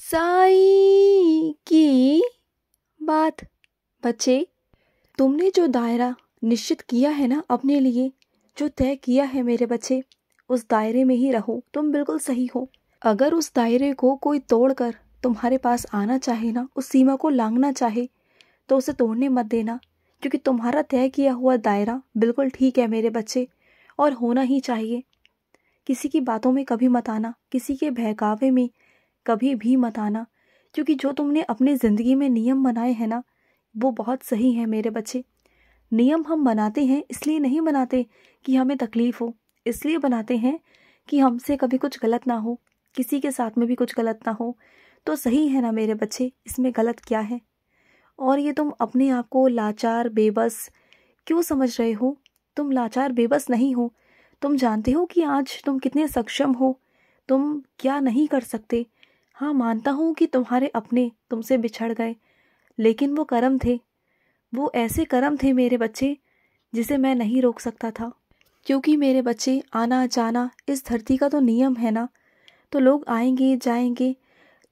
साई की बात बच्चे तुमने जो दायरा निश्चित किया है ना अपने लिए जो तय किया है मेरे बच्चे उस दायरे में ही रहो तुम बिल्कुल सही हो अगर उस दायरे को कोई तोड़कर तुम्हारे पास आना चाहे ना उस सीमा को लांगना चाहे तो उसे तोड़ने मत देना क्योंकि तुम्हारा तय किया हुआ दायरा बिल्कुल ठीक है मेरे बच्चे और होना ही चाहिए किसी की बातों में कभी मत आना किसी के बहकावे में कभी भी मत आना क्योंकि जो तुमने अपनी ज़िंदगी में नियम बनाए हैं ना वो बहुत सही है मेरे बच्चे नियम हम बनाते हैं इसलिए नहीं बनाते कि हमें तकलीफ़ हो इसलिए बनाते हैं कि हमसे कभी कुछ गलत ना हो किसी के साथ में भी कुछ गलत ना हो तो सही है ना मेरे बच्चे इसमें गलत क्या है और ये तुम अपने आप को लाचार बेबस क्यों समझ रहे हो तुम लाचार बेबस नहीं हो तुम जानते हो कि आज तुम कितने सक्षम हो तुम क्या नहीं कर सकते हाँ मानता हूँ कि तुम्हारे अपने तुमसे बिछड़ गए लेकिन वो कर्म थे वो ऐसे कर्म थे मेरे बच्चे जिसे मैं नहीं रोक सकता था क्योंकि मेरे बच्चे आना जाना इस धरती का तो नियम है ना तो लोग आएंगे जाएंगे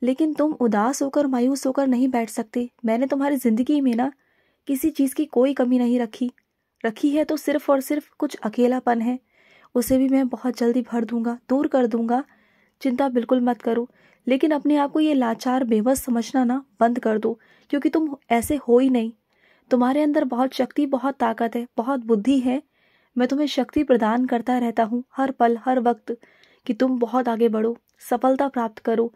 लेकिन तुम उदास होकर मायूस होकर नहीं बैठ सकते मैंने तुम्हारी ज़िंदगी में ना किसी चीज़ की कोई कमी नहीं रखी रखी है तो सिर्फ और सिर्फ कुछ अकेलापन है उसे भी मैं बहुत जल्दी भर दूंगा दूर कर दूंगा चिंता बिल्कुल मत करो लेकिन अपने आप को ये लाचार बेबस समझना ना बंद कर दो क्योंकि तुम ऐसे हो ही नहीं तुम्हारे अंदर बहुत शक्ति बहुत ताकत है बहुत बुद्धि है मैं तुम्हें शक्ति प्रदान करता रहता हूँ हर पल हर वक्त कि तुम बहुत आगे बढ़ो सफलता प्राप्त करो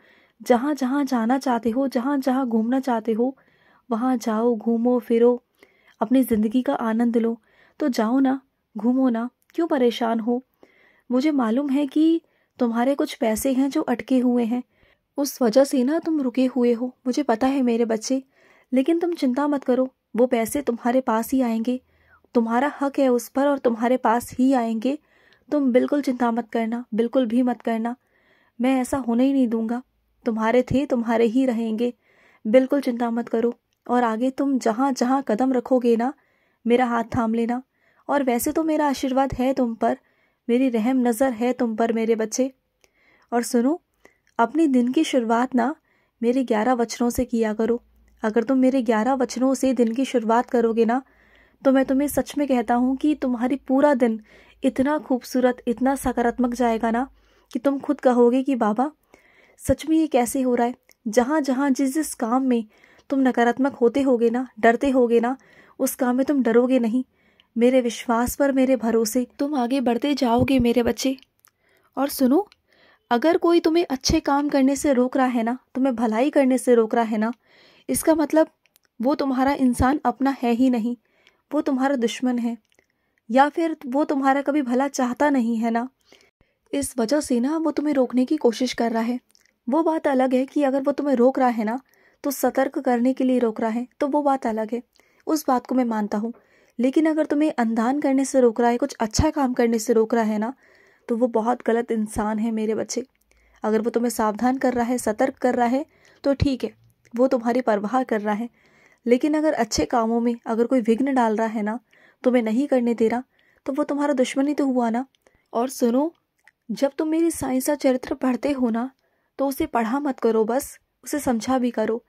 जहाँ जहाँ जाना चाहते हो जहाँ जहाँ घूमना चाहते हो वहाँ जाओ घूमो फिरो अपनी ज़िंदगी का आनंद लो तो जाओ ना घूमो ना क्यों परेशान हो मुझे मालूम है कि तुम्हारे कुछ पैसे हैं जो अटके हुए हैं उस वजह से ना तुम रुके हुए हो मुझे पता है मेरे बच्चे लेकिन तुम चिंता मत करो वो पैसे तुम्हारे पास ही आएंगे तुम्हारा हक है उस पर और तुम्हारे पास ही आएंगे तुम बिल्कुल चिंता मत करना बिल्कुल भी मत करना मैं ऐसा होने ही नहीं दूंगा तुम्हारे थे तुम्हारे ही रहेंगे बिल्कुल चिंता मत करो और आगे तुम जहाँ जहाँ कदम रखोगे ना मेरा हाथ थाम लेना और वैसे तो मेरा आशीर्वाद है तुम पर मेरी रहम नज़र है तुम पर मेरे बच्चे और सुनो अपने दिन की शुरुआत ना मेरे ग्यारह वचनों से किया करो अगर तुम मेरे ग्यारह वचनों से दिन की शुरुआत करोगे ना तो मैं तुम्हें सच में कहता हूँ कि तुम्हारी पूरा दिन इतना खूबसूरत इतना सकारात्मक जाएगा ना कि तुम खुद कहोगे कि बाबा सच में ये कैसे हो रहा है जहाँ जहाँ जिस जिस काम में तुम नकारात्मक होते होगे ना डरते होगे ना उस काम में तुम डरोगे नहीं मेरे विश्वास पर मेरे भरोसे तुम आगे बढ़ते जाओगे मेरे बच्चे और सुनो अगर कोई तुम्हें अच्छे काम करने से रोक रहा है ना तुम्हें भलाई करने से रोक रहा है ना इसका मतलब वो तुम्हारा इंसान अपना है ही नहीं वो तुम्हारा दुश्मन है या फिर वो तुम्हारा कभी भला चाहता नहीं है ना इस वजह से ना वो तुम्हें रोकने की कोशिश कर रहा है वो बात अलग है कि अगर वो तुम्हें रोक रहा है ना तो सतर्क करने के लिए रोक रहा है तो वो बात अलग है उस बात को मैं मानता हूँ लेकिन अगर तुम्हें अनदान करने से रोक रहा है कुछ अच्छा काम करने से रोक रहा है ना तो वो बहुत गलत इंसान है मेरे बच्चे अगर वो तुम्हें सावधान कर रहा है सतर्क कर रहा है तो ठीक है वो तुम्हारी परवाह कर रहा है लेकिन अगर अच्छे कामों में अगर कोई विघ्न डाल रहा है ना तुम्हें नहीं करने दे रहा तो वो तुम्हारा दुश्मन ही तो हुआ ना और सुनो जब तुम मेरी साइंसा चरित्र पढ़ते हो ना तो उसे पढ़ा मत करो बस उसे समझा भी करो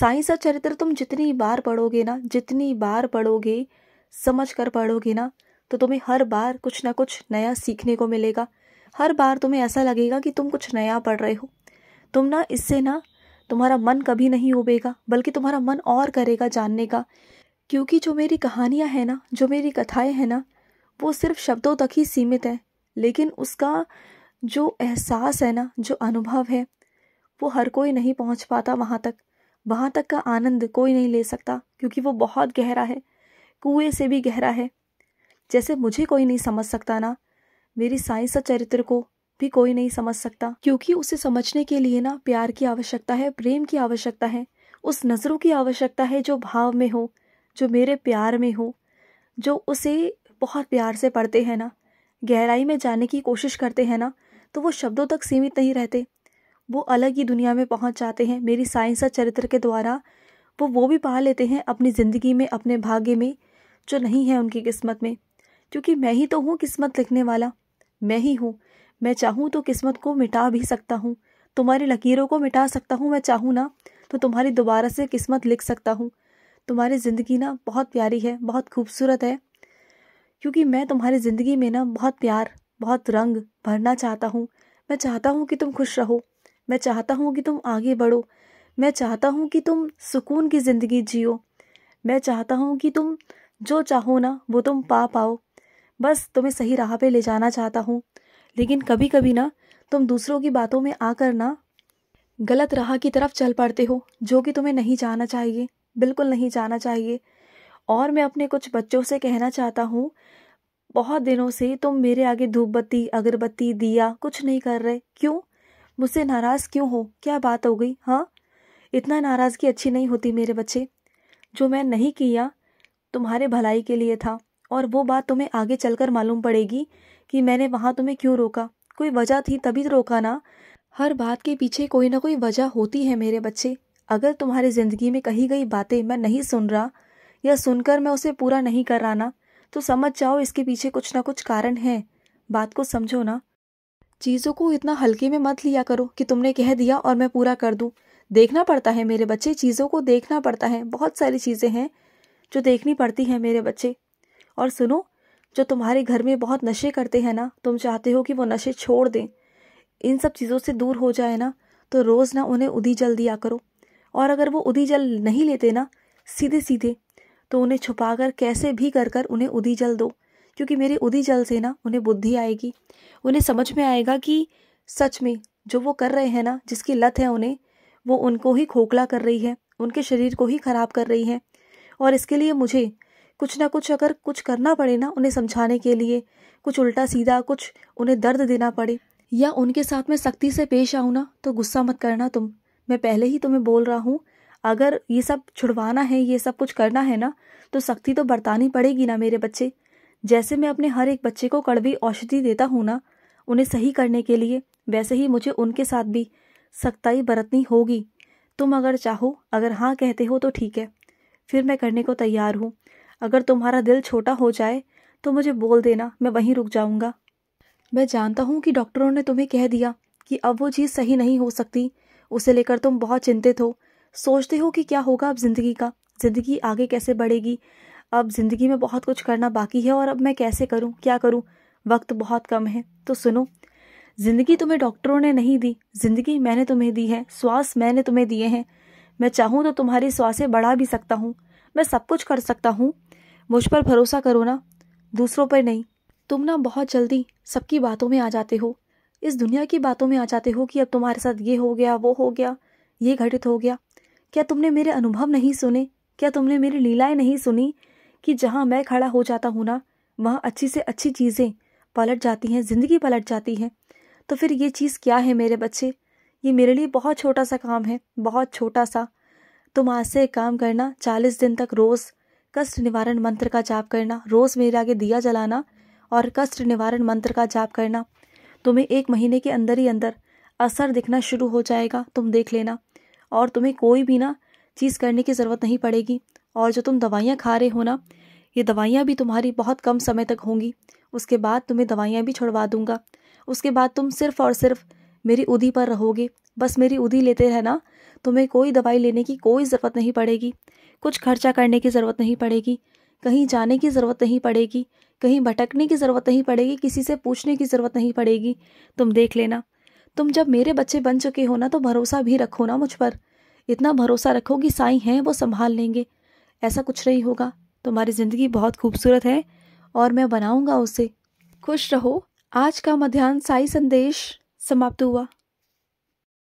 साइंसा चरित्र तुम जितनी बार पढ़ोगे ना जितनी बार पढ़ोगे समझ कर पढ़ोगे ना तो तुम्हें हर बार कुछ ना कुछ नया सीखने को मिलेगा हर बार तुम्हें ऐसा लगेगा कि तुम कुछ नया पढ़ रहे हो तुम ना इससे ना तुम्हारा मन कभी नहीं उबेगा बल्कि तुम्हारा मन और करेगा जानने का क्योंकि जो मेरी कहानियाँ हैं ना जो मेरी कथाएँ हैं ना वो सिर्फ शब्दों तक ही सीमित है लेकिन उसका जो एहसास है ना जो अनुभव है वो हर कोई नहीं पहुंच पाता वहाँ तक वहाँ तक का आनंद कोई नहीं ले सकता क्योंकि वो बहुत गहरा है कुएं से भी गहरा है जैसे मुझे कोई नहीं समझ सकता ना मेरी साई सचरित्र को भी कोई नहीं समझ सकता क्योंकि उसे समझने के लिए ना प्यार की आवश्यकता है प्रेम की आवश्यकता है उस नज़रों की आवश्यकता है जो भाव में हो जो मेरे प्यार में हो जो उसे बहुत प्यार से पढ़ते हैं ना गहराई में जाने की कोशिश करते हैं ना तो वो शब्दों तक सीमित नहीं रहते वो अलग ही दुनिया में पहुंच जाते हैं मेरी और चरित्र के द्वारा वो वो भी पा लेते हैं अपनी ज़िंदगी में अपने भाग्य में जो नहीं है उनकी किस्मत में क्योंकि मैं ही तो हूँ किस्मत लिखने वाला मैं ही हूँ मैं चाहूँ तो किस्मत को मिटा भी सकता हूँ तुम्हारी लकीरों को मिटा सकता हूँ मैं चाहूँ ना तो तुम्हारी दोबारा से किस्मत लिख सकता हूँ तुम्हारी ज़िंदगी ना बहुत प्यारी है बहुत खूबसूरत है क्योंकि मैं तुम्हारी ज़िंदगी में ना बहुत प्यार बहुत रंग भरना चाहता हूँ मैं चाहता हूँ कि तुम खुश रहो मैं चाहता हूँ कि तुम आगे बढ़ो मैं चाहता हूँ कि तुम सुकून की ज़िंदगी जियो मैं चाहता हूँ कि तुम जो चाहो ना वो तुम पा पाओ बस तुम्हें सही राह पे ले जाना चाहता हूँ लेकिन कभी कभी ना तुम दूसरों की बातों में आकर ना गलत राह की तरफ चल पड़ते हो जो कि तुम्हें नहीं जाना चाहिए बिल्कुल नहीं जाना चाहिए और मैं अपने कुछ बच्चों से कहना चाहता हूँ बहुत दिनों से तुम मेरे आगे धूप बत्ती अगरबत्ती दिया कुछ नहीं कर रहे क्यों मुझसे नाराज़ क्यों हो क्या बात हो गई हाँ इतना नाराज़गी अच्छी नहीं होती मेरे बच्चे जो मैं नहीं किया तुम्हारे भलाई के लिए था और वो बात तुम्हें आगे चलकर मालूम पड़ेगी कि मैंने वहाँ तुम्हें क्यों रोका कोई वजह थी तभी तो रोका ना हर बात के पीछे कोई ना कोई वजह होती है मेरे बच्चे अगर तुम्हारी ज़िंदगी में कही गई बातें मैं नहीं सुन रहा या सुनकर मैं उसे पूरा नहीं कर रहा ना तो समझ जाओ इसके पीछे कुछ ना कुछ कारण है बात को समझो ना चीज़ों को इतना हल्के में मत लिया करो कि तुमने कह दिया और मैं पूरा कर दूँ देखना पड़ता है मेरे बच्चे चीज़ों को देखना पड़ता है बहुत सारी चीज़ें हैं जो देखनी पड़ती है मेरे बच्चे और सुनो जो तुम्हारे घर में बहुत नशे करते हैं ना तुम चाहते हो कि वो नशे छोड़ दें इन सब चीज़ों से दूर हो जाए ना तो रोज़ ना उन्हें उदी जल दिया करो और अगर वो उदी जल नहीं लेते ना सीधे सीधे तो उन्हें छुपा कर कैसे भी कर कर उन्हें उदी जल दो क्योंकि मेरे उदी जल से ना उन्हें बुद्धि आएगी उन्हें समझ में आएगा कि सच में जो वो कर रहे हैं ना जिसकी लत है उन्हें वो उनको ही खोखला कर रही है उनके शरीर को ही खराब कर रही है और इसके लिए मुझे कुछ ना कुछ अगर कुछ करना पड़े ना उन्हें समझाने के लिए कुछ उल्टा सीधा कुछ उन्हें दर्द देना पड़े या उनके साथ में सख्ती से पेश आऊँ ना तो गुस्सा मत करना तुम मैं पहले ही तुम्हें बोल रहा हूँ अगर ये सब छुड़वाना है ये सब कुछ करना है ना तो सख्ती तो बरतानी पड़ेगी ना मेरे बच्चे जैसे मैं अपने हर एक बच्चे को कड़वी औषधि देता हूँ ना उन्हें सही करने के लिए वैसे ही मुझे उनके साथ भी सख्ताई बरतनी होगी तुम अगर चाहो अगर हाँ कहते हो तो ठीक है फिर मैं करने को तैयार हूँ अगर तुम्हारा दिल छोटा हो जाए तो मुझे बोल देना मैं वहीं रुक जाऊँगा मैं जानता हूँ कि डॉक्टरों ने तुम्हें कह दिया कि अब वो चीज़ सही नहीं हो सकती उसे लेकर तुम बहुत चिंतित हो सोचते हो कि क्या होगा अब ज़िंदगी का ज़िंदगी आगे कैसे बढ़ेगी अब ज़िंदगी में बहुत कुछ करना बाकी है और अब मैं कैसे करूँ क्या करूँ वक्त बहुत कम है तो सुनो ज़िंदगी तुम्हें डॉक्टरों ने नहीं दी ज़िंदगी मैंने तुम्हें दी है श्वास मैंने तुम्हें दिए हैं मैं चाहूँ तो तुम्हारी स्वासे बढ़ा भी सकता हूँ मैं सब कुछ कर सकता हूँ मुझ पर भरोसा करो ना दूसरों पर नहीं तुम ना बहुत जल्दी सबकी बातों में आ जाते हो इस दुनिया की बातों में आ जाते हो कि अब तुम्हारे साथ ये हो गया वो हो गया ये घटित हो गया क्या तुमने मेरे अनुभव नहीं सुने क्या तुमने मेरी लीलाएं नहीं सुनी कि जहाँ मैं खड़ा हो जाता हूँ ना वहाँ अच्छी से अच्छी चीज़ें पलट जाती हैं ज़िंदगी पलट जाती है तो फिर ये चीज़ क्या है मेरे बच्चे ये मेरे लिए बहुत छोटा सा काम है बहुत छोटा सा तुम आज से एक काम करना चालीस दिन तक रोज़ कष्ट निवारण मंत्र का जाप करना रोज़ मेरे आगे दिया जलाना और कष्ट निवारण मंत्र का जाप करना तुम्हें एक महीने के अंदर ही अंदर असर दिखना शुरू हो जाएगा तुम देख लेना और तुम्हें कोई भी ना चीज़ करने की ज़रूरत नहीं पड़ेगी और जो तुम दवाइयाँ खा रहे हो ना ये दवाइयाँ भी तुम्हारी बहुत कम समय तक होंगी उसके बाद तुम्हें दवाइयाँ भी छुड़वा दूंगा उसके बाद तुम सिर्फ़ और सिर्फ मेरी उदी पर रहोगे बस मेरी उदी लेते रहना तुम्हें कोई दवाई लेने की कोई ज़रूरत नहीं पड़ेगी कुछ खर्चा करने की ज़रूरत नहीं पड़ेगी कहीं जाने की ज़रूरत नहीं पड़ेगी कहीं भटकने की ज़रूरत नहीं पड़ेगी किसी से पूछने की ज़रूरत नहीं पड़ेगी तुम देख लेना तुम जब मेरे बच्चे बन चुके हो ना तो भरोसा भी रखो ना मुझ पर इतना भरोसा रखो कि साई हैं वो संभाल लेंगे ऐसा कुछ नहीं होगा तुम्हारी ज़िंदगी बहुत खूबसूरत है और मैं बनाऊँगा उसे खुश रहो आज का मध्यान्ह साई संदेश समाप्त हुआ